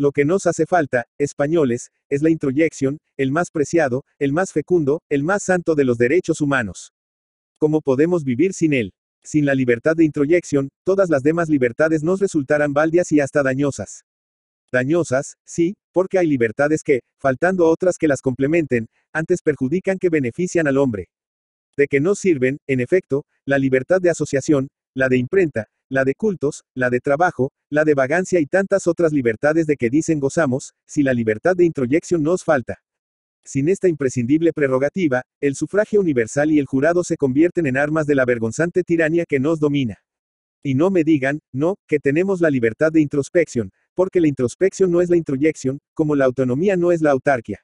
Lo que nos hace falta, españoles, es la introyección, el más preciado, el más fecundo, el más santo de los derechos humanos. ¿Cómo podemos vivir sin él? Sin la libertad de introyección, todas las demás libertades nos resultarán baldias y hasta dañosas. Dañosas, sí, porque hay libertades que, faltando otras que las complementen, antes perjudican que benefician al hombre. De que no sirven, en efecto, la libertad de asociación, la de imprenta, la de cultos, la de trabajo, la de vagancia y tantas otras libertades de que dicen gozamos, si la libertad de introyección nos falta. Sin esta imprescindible prerrogativa, el sufragio universal y el jurado se convierten en armas de la vergonzante tiranía que nos domina. Y no me digan, no, que tenemos la libertad de introspección, porque la introspección no es la introyección, como la autonomía no es la autarquía.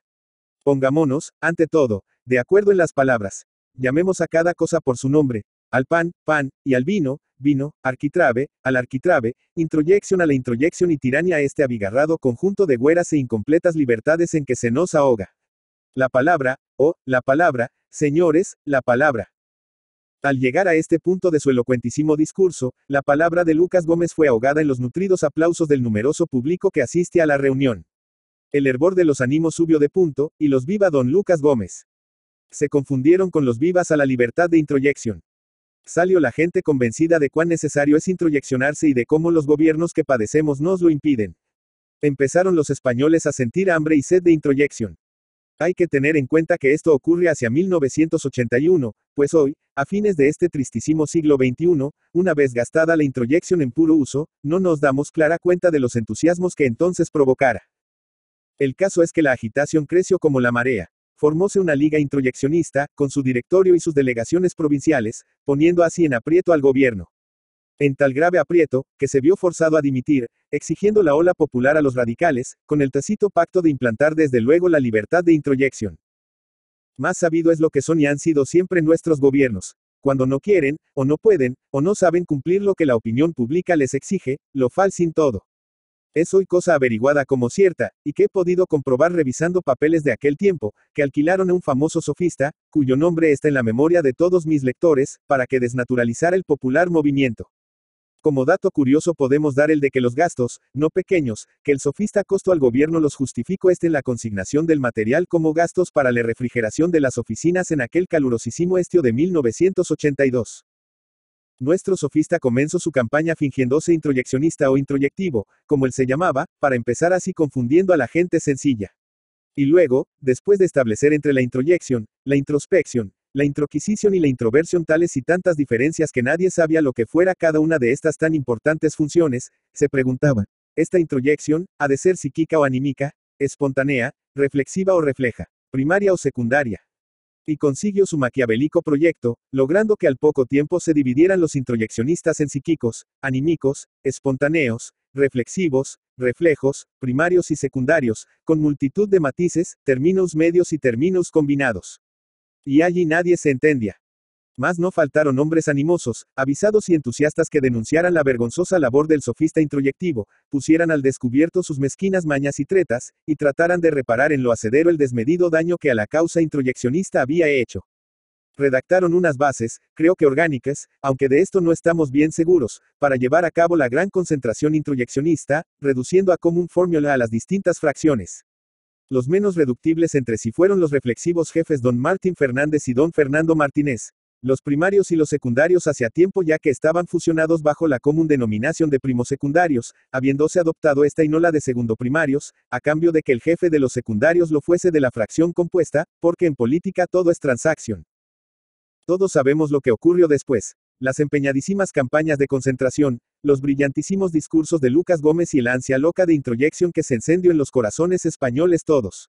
Pongámonos, ante todo, de acuerdo en las palabras. Llamemos a cada cosa por su nombre, al pan, pan, y al vino, vino, arquitrabe, al arquitrabe, introyección a la introyección y tiranía a este abigarrado conjunto de güeras e incompletas libertades en que se nos ahoga. La palabra, oh, la palabra, señores, la palabra. Al llegar a este punto de su elocuentísimo discurso, la palabra de Lucas Gómez fue ahogada en los nutridos aplausos del numeroso público que asiste a la reunión. El hervor de los ánimos subió de punto, y los viva don Lucas Gómez. Se confundieron con los vivas a la libertad de introyección. Salió la gente convencida de cuán necesario es introyeccionarse y de cómo los gobiernos que padecemos nos lo impiden. Empezaron los españoles a sentir hambre y sed de introyección. Hay que tener en cuenta que esto ocurre hacia 1981, pues hoy, a fines de este tristísimo siglo XXI, una vez gastada la introyección en puro uso, no nos damos clara cuenta de los entusiasmos que entonces provocara. El caso es que la agitación creció como la marea. Formóse una liga introyeccionista, con su directorio y sus delegaciones provinciales, poniendo así en aprieto al gobierno. En tal grave aprieto, que se vio forzado a dimitir, exigiendo la ola popular a los radicales, con el tacito pacto de implantar desde luego la libertad de introyección. Más sabido es lo que son y han sido siempre nuestros gobiernos. Cuando no quieren, o no pueden, o no saben cumplir lo que la opinión pública les exige, lo fal sin todo. Es hoy cosa averiguada como cierta, y que he podido comprobar revisando papeles de aquel tiempo, que alquilaron a un famoso sofista, cuyo nombre está en la memoria de todos mis lectores, para que desnaturalizara el popular movimiento. Como dato curioso podemos dar el de que los gastos, no pequeños, que el sofista costó al gobierno los justificó este en la consignación del material como gastos para la refrigeración de las oficinas en aquel calurosísimo estio de 1982. Nuestro sofista comenzó su campaña fingiéndose introyeccionista o introyectivo, como él se llamaba, para empezar así confundiendo a la gente sencilla. Y luego, después de establecer entre la introyección, la introspección, la introquisición y la introversión tales y tantas diferencias que nadie sabía lo que fuera cada una de estas tan importantes funciones, se preguntaba, ¿esta introyección, ha de ser psíquica o anímica, espontánea, reflexiva o refleja, primaria o secundaria? y consiguió su maquiavélico proyecto, logrando que al poco tiempo se dividieran los introyeccionistas en psíquicos, anímicos, espontáneos, reflexivos, reflejos, primarios y secundarios, con multitud de matices, términos medios y términos combinados. Y allí nadie se entendía. Más no faltaron hombres animosos, avisados y entusiastas que denunciaran la vergonzosa labor del sofista introyectivo, pusieran al descubierto sus mezquinas mañas y tretas, y trataran de reparar en lo acedero el desmedido daño que a la causa introyeccionista había hecho. Redactaron unas bases, creo que orgánicas, aunque de esto no estamos bien seguros, para llevar a cabo la gran concentración introyeccionista, reduciendo a común fórmula a las distintas fracciones. Los menos reductibles entre sí fueron los reflexivos jefes don Martín Fernández y don Fernando Martínez, los primarios y los secundarios hacía tiempo ya que estaban fusionados bajo la común denominación de primosecundarios, habiéndose adoptado esta y no la de segundo primarios, a cambio de que el jefe de los secundarios lo fuese de la fracción compuesta, porque en política todo es transacción. Todos sabemos lo que ocurrió después. Las empeñadísimas campañas de concentración, los brillantísimos discursos de Lucas Gómez y la ansia loca de introyección que se encendió en los corazones españoles todos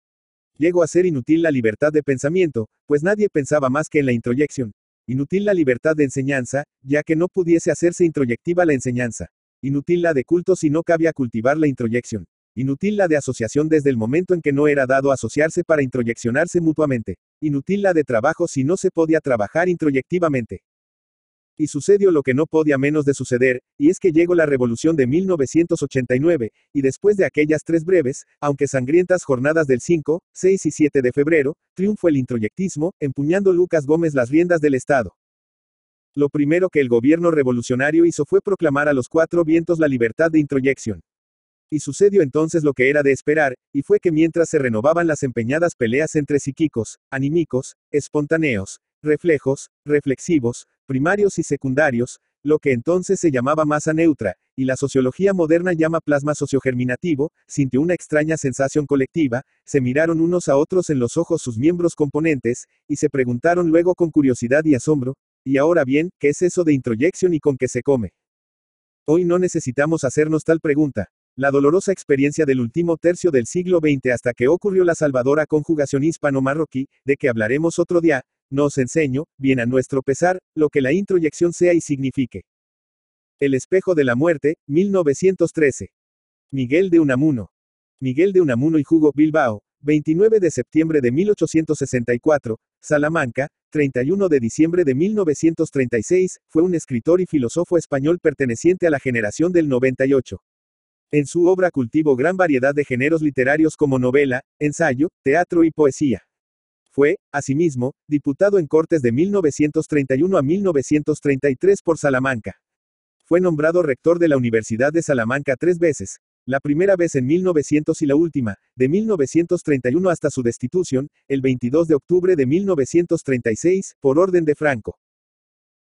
llegó a ser inútil la libertad de pensamiento, pues nadie pensaba más que en la introyección, Inútil la libertad de enseñanza, ya que no pudiese hacerse introyectiva la enseñanza. Inútil la de culto si no cabía cultivar la introyección. Inútil la de asociación desde el momento en que no era dado asociarse para introyeccionarse mutuamente. Inútil la de trabajo si no se podía trabajar introyectivamente. Y sucedió lo que no podía menos de suceder, y es que llegó la revolución de 1989, y después de aquellas tres breves, aunque sangrientas jornadas del 5, 6 y 7 de febrero, triunfó el introyectismo, empuñando Lucas Gómez las riendas del Estado. Lo primero que el gobierno revolucionario hizo fue proclamar a los cuatro vientos la libertad de introyección. Y sucedió entonces lo que era de esperar, y fue que mientras se renovaban las empeñadas peleas entre psíquicos, anímicos, espontáneos, reflejos, reflexivos, primarios y secundarios, lo que entonces se llamaba masa neutra, y la sociología moderna llama plasma sociogerminativo, sintió una extraña sensación colectiva, se miraron unos a otros en los ojos sus miembros componentes, y se preguntaron luego con curiosidad y asombro, y ahora bien, ¿qué es eso de introyección y con qué se come? Hoy no necesitamos hacernos tal pregunta. La dolorosa experiencia del último tercio del siglo XX hasta que ocurrió la salvadora conjugación hispano-marroquí, de que hablaremos otro día, nos enseño, bien a nuestro pesar, lo que la introyección sea y signifique. El espejo de la muerte, 1913. Miguel de Unamuno. Miguel de Unamuno y Hugo Bilbao, 29 de septiembre de 1864, Salamanca, 31 de diciembre de 1936, fue un escritor y filósofo español perteneciente a la generación del 98. En su obra cultivó gran variedad de géneros literarios como novela, ensayo, teatro y poesía. Fue, asimismo, diputado en Cortes de 1931 a 1933 por Salamanca. Fue nombrado rector de la Universidad de Salamanca tres veces, la primera vez en 1900 y la última, de 1931 hasta su destitución, el 22 de octubre de 1936, por orden de Franco.